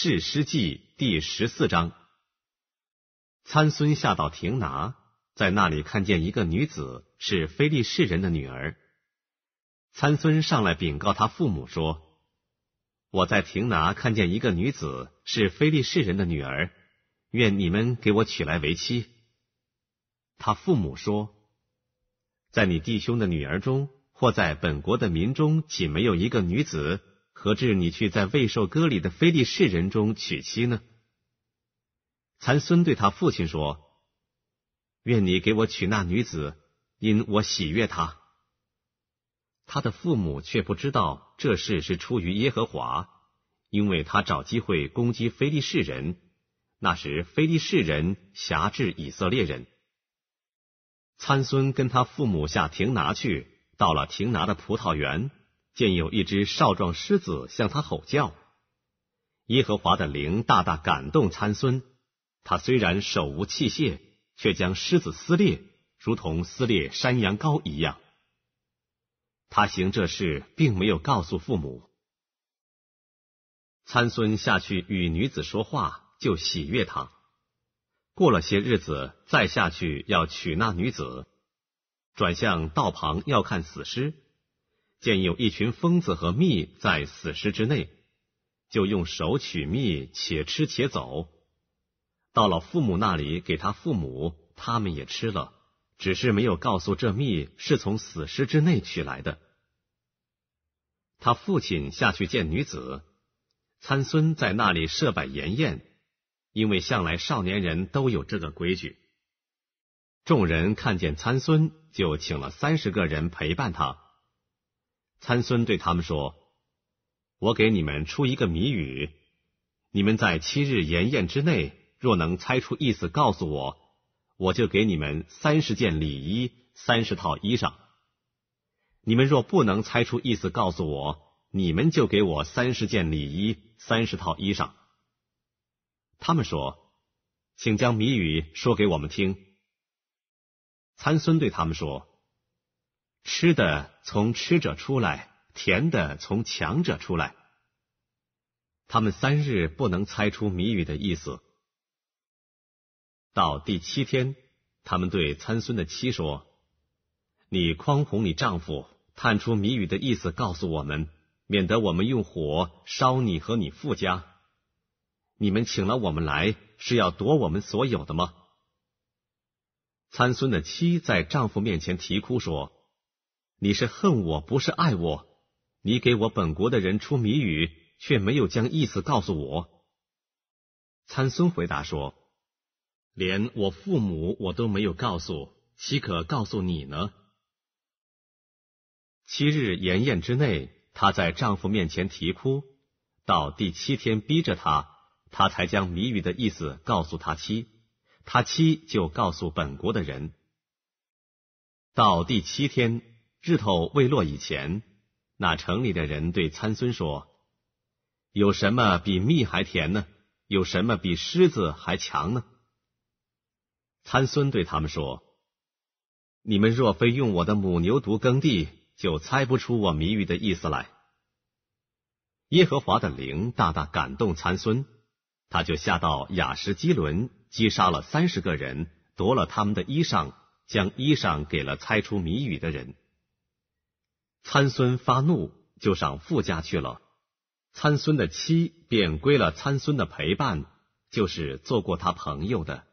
《世师记》第十四章，参孙下到亭拿，在那里看见一个女子，是非利士人的女儿。参孙上来禀告他父母说：“我在亭拿看见一个女子，是非利士人的女儿，愿你们给我娶来为妻。”他父母说：“在你弟兄的女儿中，或在本国的民中，岂没有一个女子？”何至你去在未受割礼的非利士人中娶妻呢？参孙对他父亲说：“愿你给我娶那女子，因我喜悦她。”他的父母却不知道这事是出于耶和华，因为他找机会攻击非利士人。那时非利士人辖制以色列人。参孙跟他父母下亭拿去，到了亭拿的葡萄园。见有一只少壮狮子向他吼叫，耶和华的灵大大感动参孙，他虽然手无器械，却将狮子撕裂，如同撕裂山羊羔一样。他行这事并没有告诉父母。参孙下去与女子说话，就喜悦他。过了些日子，再下去要娶那女子，转向道旁要看死尸。见有一群疯子和蜜在死尸之内，就用手取蜜，且吃且走。到了父母那里，给他父母，他们也吃了，只是没有告诉这蜜是从死尸之内取来的。他父亲下去见女子，参孙在那里设摆筵宴，因为向来少年人都有这个规矩。众人看见参孙，就请了三十个人陪伴他。参孙对他们说：“我给你们出一个谜语，你们在七日延宴之内，若能猜出意思告诉我，我就给你们三十件礼衣、三十套衣裳。你们若不能猜出意思告诉我，你们就给我三十件礼衣、三十套衣裳。”他们说：“请将谜语说给我们听。”参孙对他们说。吃的从吃者出来，甜的从强者出来。他们三日不能猜出谜语的意思。到第七天，他们对参孙的妻说：“你匡宏你丈夫，探出谜语的意思，告诉我们，免得我们用火烧你和你父家。你们请了我们来，是要夺我们所有的吗？”参孙的妻在丈夫面前提哭说。你是恨我，不是爱我。你给我本国的人出谜语，却没有将意思告诉我。参孙回答说：“连我父母我都没有告诉，岂可告诉你呢？”七日炎宴之内，她在丈夫面前啼哭。到第七天，逼着她，她才将谜语的意思告诉她妻。她妻就告诉本国的人。到第七天。日头未落以前，那城里的人对参孙说：“有什么比蜜还甜呢？有什么比狮子还强呢？”参孙对他们说：“你们若非用我的母牛犊耕地，就猜不出我谜语的意思来。”耶和华的灵大大感动参孙，他就下到雅什基伦，击杀了三十个人，夺了他们的衣裳，将衣裳给了猜出谜语的人。参孙发怒，就上傅家去了。参孙的妻便归了参孙的陪伴，就是做过他朋友的。